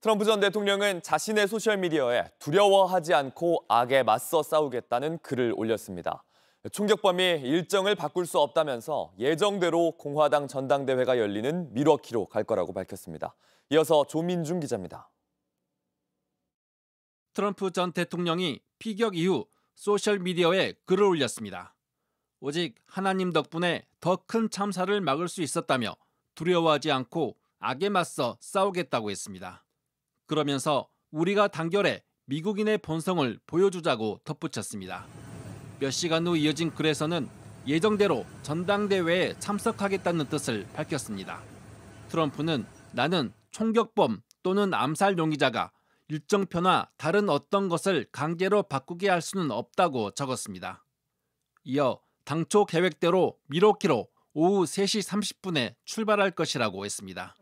트럼프 전 대통령은 자신의 소셜미디어에 두려워하지 않고 악에 맞서 싸우겠다는 글을 올렸습니다. 총격범이 일정을 바꿀 수 없다면서 예정대로 공화당 전당대회가 열리는 미러키로 갈 거라고 밝혔습니다. 이어서 조민중 기자입니다. 트럼프 전 대통령이 피격 이후 소셜미디어에 글을 올렸습니다. 오직 하나님 덕분에 더 큰 참사를 막을 수 있었다며 두려워하지 않고 악에 맞서 싸우겠다고 했습니다. 그러면서 우리가 단결해 미국인의 본성을 보여주자고 덧붙였습니다. 몇 시간 후 이어진 글에서는 예정대로 전당대회에 참석하겠다는 뜻을 밝혔습니다. 트럼프는 나는 총격범 또는 암살 용의자가 일정표나 다른 어떤 것을 강제로 바꾸게 할 수는 없다고 적었습니다. 이어 당초 계획대로 미로키로 오후 3시 30분에 출발할 것이라고 했습니다.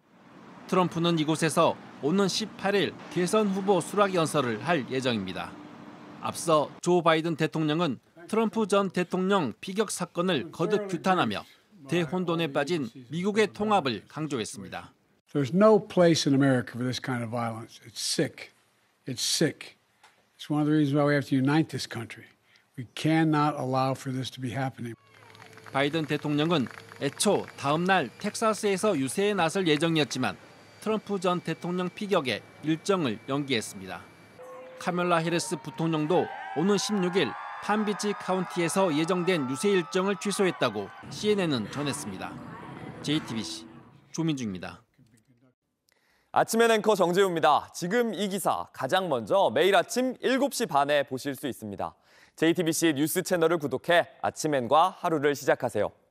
트럼프는 이곳에서 오는 18일 대선 후보 수락 연설을 할 예정입니다. 앞서 조 바이든 대통령은 트럼프 전 대통령 피격 사건을 거듭 규탄하며 대혼돈에 빠진 미국의 통합을 강조했습니다. There's no place in America for this kind of violence. It's sick. It's sick. It's one of the reasons why we have to unite this country. We cannot allow for this to be happening. 바이든 대통령은 애초 다음 날 텍사스에서 유세에 나설 예정이었지만 트럼프 전 대통령 피격에 일정을 연기했습니다. 카멜라 헤르스 부통령도 오는 16일 팜비치 카운티에서 예정된 유세 일정을 취소했다고 CNN은 전했습니다. JTBC 조민중입니다. 아침엔 앵커 정재우입니다. 지금 이 기사 가장 먼저 매일 아침 7시 반에 보실 수 있습니다. JTBC 뉴스 채널을 구독해 아침엔과 하루를 시작하세요.